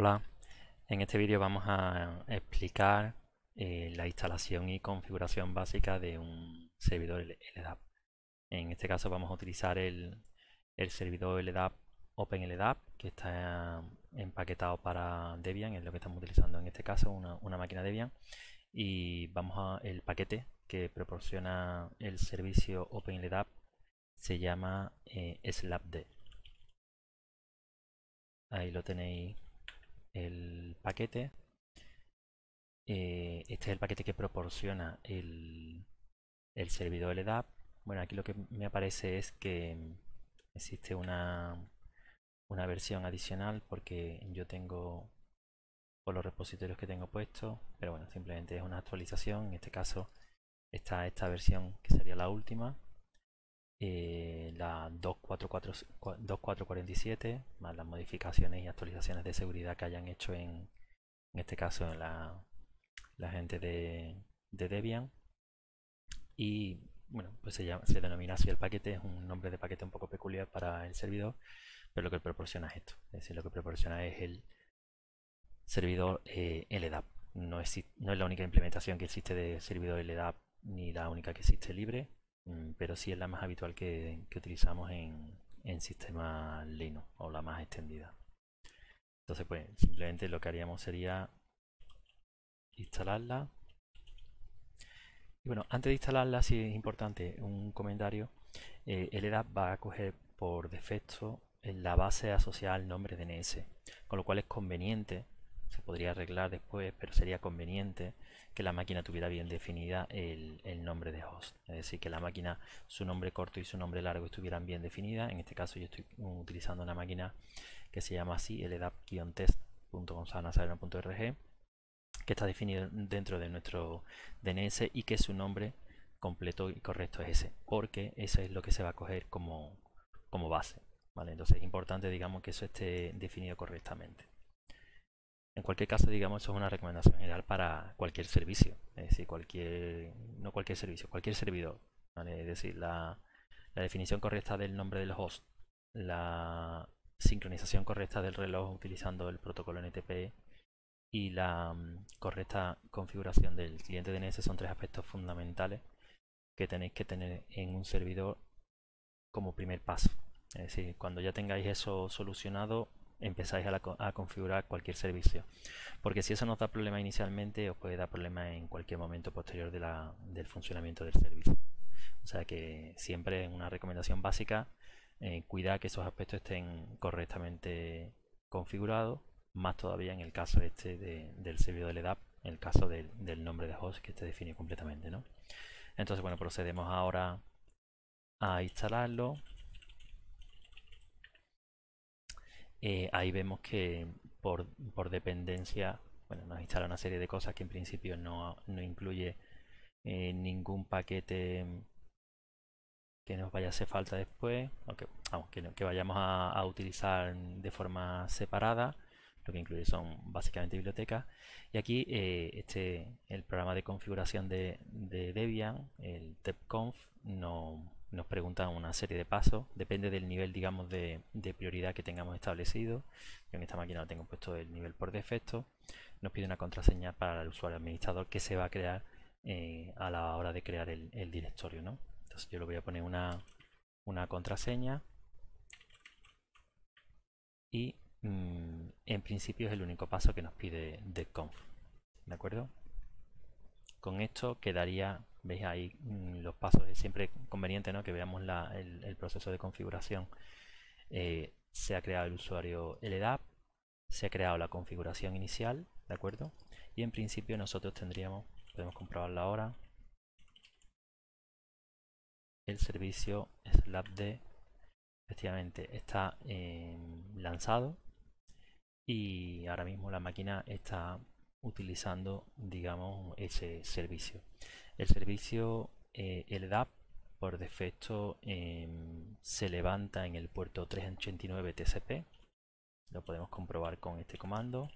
Hola, en este vídeo vamos a explicar eh, la instalación y configuración básica de un servidor LDAP. En este caso vamos a utilizar el, servidor LDAP OpenLDAP que está empaquetado para Debian, es lo que estamos utilizando en este caso, una, máquina Debian. Y vamos a el paquete que proporciona el servicio OpenLDAP se llama eh, SLAPD. Ahí lo tenéis el paquete. Eh, este es el paquete que proporciona el, el servidor LDAP. Bueno, aquí lo que me aparece es que existe una, una versión adicional porque yo tengo por los repositorios que tengo puestos, pero bueno, simplemente es una actualización. En este caso está esta versión que sería la última eh, la 2447, más las modificaciones y actualizaciones de seguridad que hayan hecho en, este caso en la, gente de, Debian. Y bueno, pues se, se denomina así el paquete, es un nombre de paquete un poco peculiar para el servidor, pero lo que proporciona es esto, es decir, lo que proporciona es el servidor eh, LDAP. No no es la única implementación que existe de servidor LDAP ni la única que existe libre, Mm, pero sí es la más habitual que, utilizamos en, en sistema Linux o la más extendida. Entonces, pues simplemente lo que haríamos sería instalarla. Y bueno, antes de instalarla, si es importante un comentario, eh, el va a coger por defecto la base asociada al nombre DNS, con lo cual es conveniente se podría arreglar después, pero sería conveniente que la máquina tuviera bien definida el, nombre de host. Es decir, que la máquina, su nombre corto y su nombre largo estuvieran bien definidas. En este caso yo estoy utilizando una máquina que se llama así, el testgonzanasalernoorg que está definido dentro de nuestro DNS y que su nombre completo y correcto es ese, porque eso es lo que se va a coger como, base. ¿vale? Entonces es importante, digamos, que eso esté definido correctamente. En cualquier caso, digamos, eso es una recomendación general para cualquier servicio, es decir, cualquier, no cualquier servicio, cualquier servidor. Es decir, la definición correcta del nombre del host, la sincronización correcta del reloj utilizando el protocolo NTP y la mm, correcta configuración del cliente DNS son tres aspectos fundamentales que tenéis que tener en un servidor como primer paso. Es decir, cuando ya tengáis eso solucionado, empezáis a, configurar cualquier servicio. Porque si eso nos da problema inicialmente, os puede dar problema en cualquier momento posterior del funcionamiento del servicio. O sea que siempre una recomendación básica, eh, cuidar que esos aspectos estén correctamente configurados, más todavía en el caso este del servidor del EDAP, en el caso del, nombre de host que esté definido completamente. Entonces, bueno, procedemos ahora a instalarlo Eh, ahí vemos que por, dependencia, bueno, nos instala una serie de cosas que en principio no, incluye eh, ningún paquete que nos vaya a hacer falta después, aunque vamos, que, vayamos a, utilizar de forma separada, lo que incluye son básicamente bibliotecas. Y aquí eh, este, el programa de configuración de, de Debian, el TEPConf, no nos preguntan una serie de pasos, depende del nivel, digamos, de, prioridad que tengamos establecido. en esta máquina lo tengo puesto el nivel por defecto. Nos pide una contraseña para el usuario administrador que se va a crear eh, a la hora de crear el, directorio, ¿no? Entonces yo le voy a poner una, contraseña y mm, en principio es el único paso que nos pide de conf, ¿de acuerdo? Con esto quedaría veis ahí mm, los pasos, es siempre conveniente que veamos el, proceso de configuración. Eh, se ha creado el usuario LDAP, se ha creado la configuración inicial, ¿de acuerdo? Y en principio nosotros tendríamos, podemos comprobarla ahora, el servicio SlabD efectivamente está eh, lanzado y ahora mismo la máquina está utilizando, digamos, ese servicio. El servicio, eh, el DAP, por defecto, em, se levanta en el puerto 389 TCP. Lo podemos comprobar con este comando.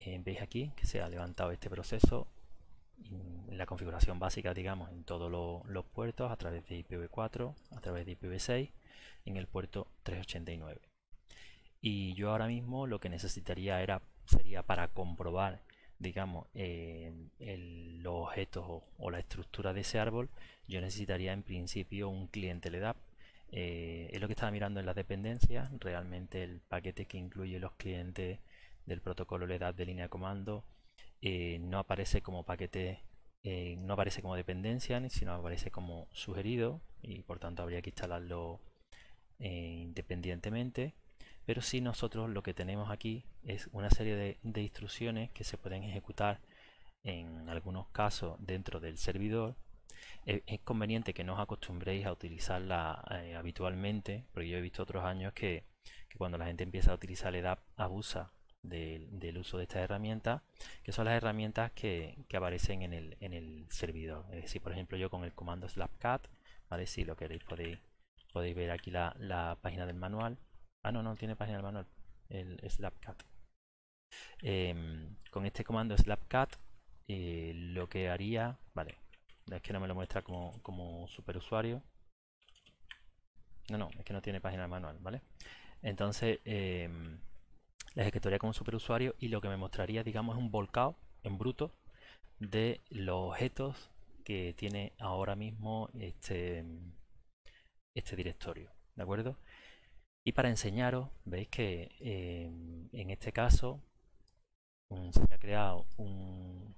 Em, Veis aquí que se ha levantado este proceso en la configuración básica, digamos, en todos los puertos a través de IPv4, a través de IPv6, en el puerto 389 y yo ahora mismo lo que necesitaría era, sería para comprobar digamos eh, los objetos o, la estructura de ese árbol yo necesitaría en principio un cliente LDAP e eh, es lo que estaba mirando en las dependencias realmente el paquete que incluye los clientes del protocolo LDAP e de línea de comando eh, no aparece como paquete no aparece como dependencia sino aparece como sugerido y por tanto habría que instalarlo independientemente pero si nosotros lo que tenemos aquí es una serie de, instrucciones que se pueden ejecutar en algunos casos dentro del servidor es, conveniente que no os acostumbréis a utilizarla eh, habitualmente porque yo he visto otros años que, cuando la gente empieza a utilizar el edad abusa del, uso de estas herramientas que son las herramientas que, aparecen en el, servidor es decir por ejemplo yo con el comando slapcat si lo queréis podéis podéis ver aquí la, la página del manual Ah, no, no, tiene página manual, el Slapcat. Em, con este comando Slapcat eh, lo que haría, vale, es que no me lo muestra como, superusuario. No, no, es que no tiene página manual, ¿vale? Entonces, eh, la ejecutaría como superusuario y lo que me mostraría, digamos, es un volcado en bruto de los objetos que tiene ahora mismo este, este directorio, ¿de acuerdo? Y para enseñaros, veis que eh, en este caso mm, se ha creado un,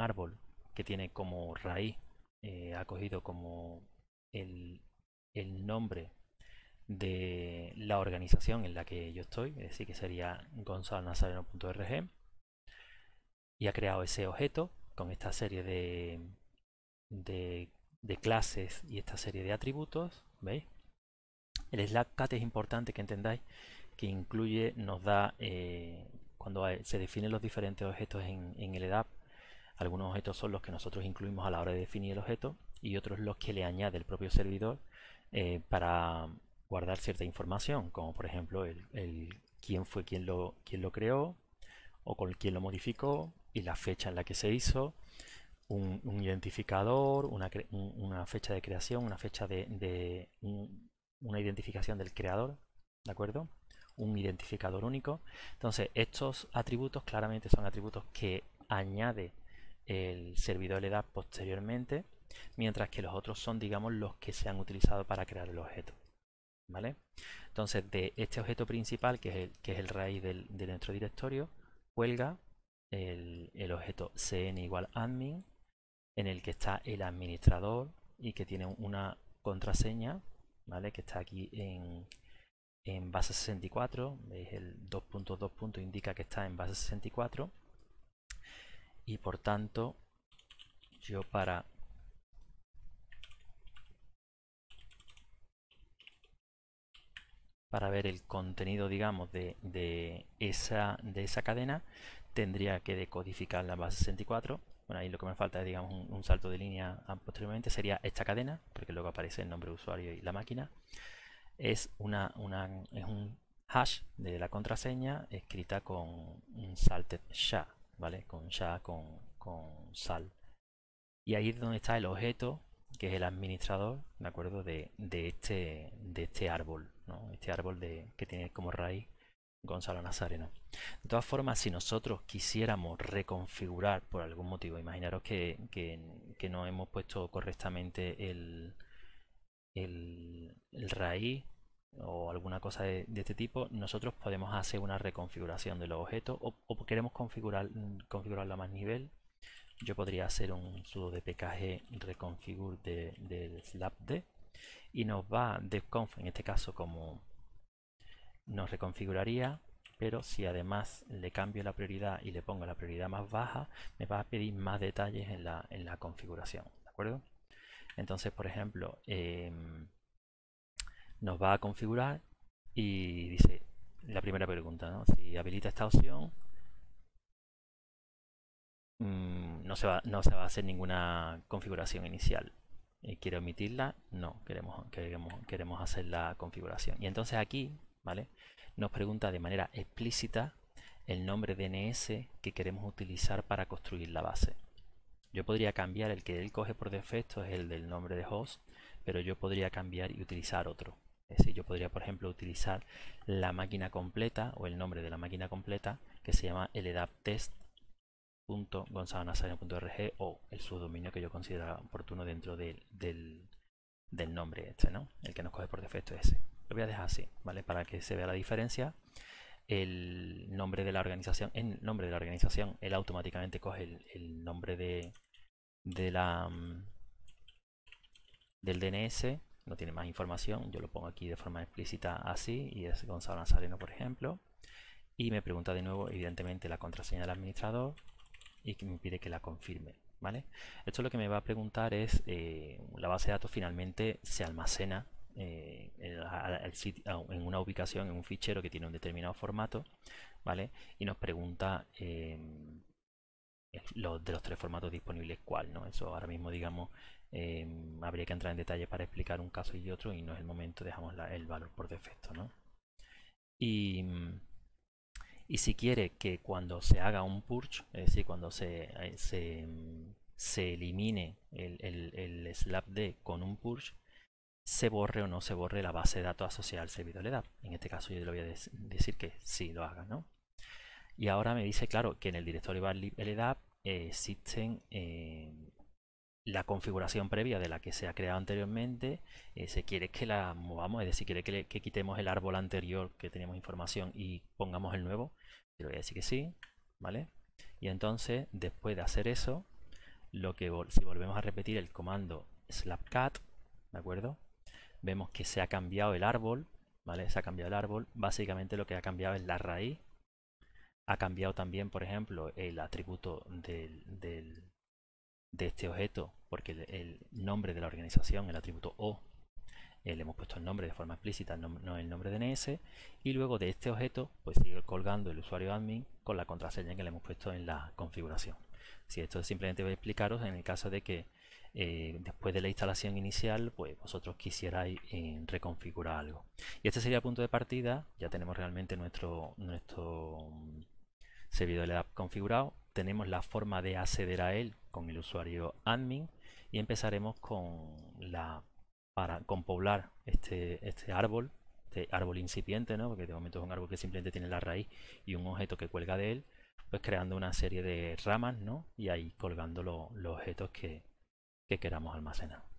árbol que tiene como raíz, eh, ha cogido como el, nombre de la organización en la que yo estoy, es decir, que sería gonzalonazareno.org y ha creado ese objeto con esta serie de, de clases y esta serie de atributos, ¿veis? El Slack Cat es importante que entendáis que incluye, nos da, eh, cuando se definen los diferentes objetos en, el EDAP, algunos objetos son los que nosotros incluimos a la hora de definir el objeto y otros los que le añade el propio servidor eh, para guardar cierta información, como por ejemplo el, quién fue quien lo, lo creó o con quién lo modificó y la fecha en la que se hizo, un, identificador, una, fecha de creación, una fecha de, una identificación del creador, ¿de acuerdo? Un identificador único. Entonces, estos atributos claramente son atributos que añade el servidor edad posteriormente, mientras que los otros son, digamos, los que se han utilizado para crear el objeto. ¿Vale? Entonces, de este objeto principal, que es el, que es el raíz de nuestro directorio, cuelga el, el, objeto cn igual admin, en el que está el administrador y que tiene una contraseña ¿vale? Que está aquí en, en base 64, veis el 2.2 indica que está en base 64 y por tanto yo para para ver el contenido digamos de, de, esa, de esa cadena tendría que decodificar la base 64. Bueno, ahí lo que me falta es, digamos, un, salto de línea posteriormente. Sería esta cadena, porque luego aparece el nombre de usuario y la máquina. Es, una, es un hash de la contraseña escrita con un salted SHA, ¿vale? Con SHA, con, con sal. Y ahí es donde está el objeto, que es el administrador, ¿de acuerdo? De, este, de este árbol, ¿no? Este árbol de, que tiene como raíz Gonzalo Nazareno. De todas formas, si nosotros quisiéramos reconfigurar por algún motivo, imaginaros que, no hemos puesto correctamente el, el, raíz o alguna cosa de, este tipo, nosotros podemos hacer una reconfiguración de los objetos o, queremos configurar, configurarlo a más nivel. Yo podría hacer un sudo de pkg reconfigure del de y nos va de en este caso como nos reconfiguraría, pero si además le cambio la prioridad y le pongo la prioridad más baja, me va a pedir más detalles en la, en la configuración, ¿de acuerdo? Entonces, por ejemplo, em, nos va a configurar y dice la primera pregunta, ¿no? Si habilita esta opción, mm, no, se va, no se va a hacer ninguna configuración inicial. Eh, ¿Quiere omitirla? No, queremos, queremos, queremos hacer la configuración. Y entonces aquí nos pregunta de manera explícita el nombre DNS que queremos utilizar para construir la base. Yo podría cambiar el que él coge por defecto, es el del nombre de host, pero yo podría cambiar y utilizar otro. Es decir, yo podría, por ejemplo, utilizar la máquina completa o el nombre de la máquina completa que se llama ledaptest.gonzalonazareno.org o el subdominio que yo considero oportuno dentro del, del nombre este, ¿no? El que nos coge por defecto es ese. Lo voy a dejar así, ¿vale? Para que se vea la diferencia. El nombre de la organización, en el nombre de la organización, él automáticamente coge el, nombre de, la, mm, del DNS, no tiene más información, yo lo pongo aquí de forma explícita así, y es Gonzalo Nazareno, por ejemplo. Y me pregunta de nuevo, evidentemente, la contraseña del administrador y me pide que la confirme. ¿Vale? Esto lo que me va a preguntar es, eh, la base de datos finalmente se almacena eh, en una ubicación, en un fichero que tiene un determinado formato, ¿vale? Y nos pregunta eh, de los tres formatos disponibles cuál, ¿no? Eso ahora mismo, digamos, eh, habría que entrar en detalle para explicar un caso y otro y no es el momento, dejamos el valor por defecto, Y... Y si quiere que cuando se haga un purge, es decir, cuando se, se, elimine el, el, el slab con un purge, se borre o no se borre la base de datos asociada al servidor LDAP. En este caso yo le voy a decir que sí lo haga, ¿no? Y ahora me dice, claro, que en el directorio LDAP eh, existen eh, la configuración previa de la que se ha creado anteriormente. Eh, se quiere que la movamos, es decir, quiere que, quitemos el árbol anterior que tenemos información y pongamos el nuevo. le voy a decir que sí, ¿vale? Y entonces, después de hacer eso, lo que si volvemos a repetir el comando slapcat, ¿de acuerdo? vemos que se ha cambiado el árbol, ¿vale? Se ha cambiado el árbol. Básicamente lo que ha cambiado es la raíz. Ha cambiado también, por ejemplo, el atributo de este objeto, porque el, nombre de la organización, el atributo O, eh, le hemos puesto el nombre de forma explícita, no, el nombre DNS, y luego de este objeto, pues sigue colgando el usuario admin con la contraseña que le hemos puesto en la configuración. Si esto simplemente voy a explicaros en el caso de que eh, después de la instalación inicial, pues vosotros quisierais eh, reconfigurar algo. Y este sería el punto de partida, ya tenemos realmente nuestro, mm, servidor de app configurado, tenemos la forma de acceder a él con el usuario admin y empezaremos con la para con poblar este, este árbol este árbol incipiente, ¿no? porque de momento es un árbol que simplemente tiene la raíz y un objeto que cuelga de él, pues creando una serie de ramas ¿no? y ahí colgando los objetos que, que queramos almacenar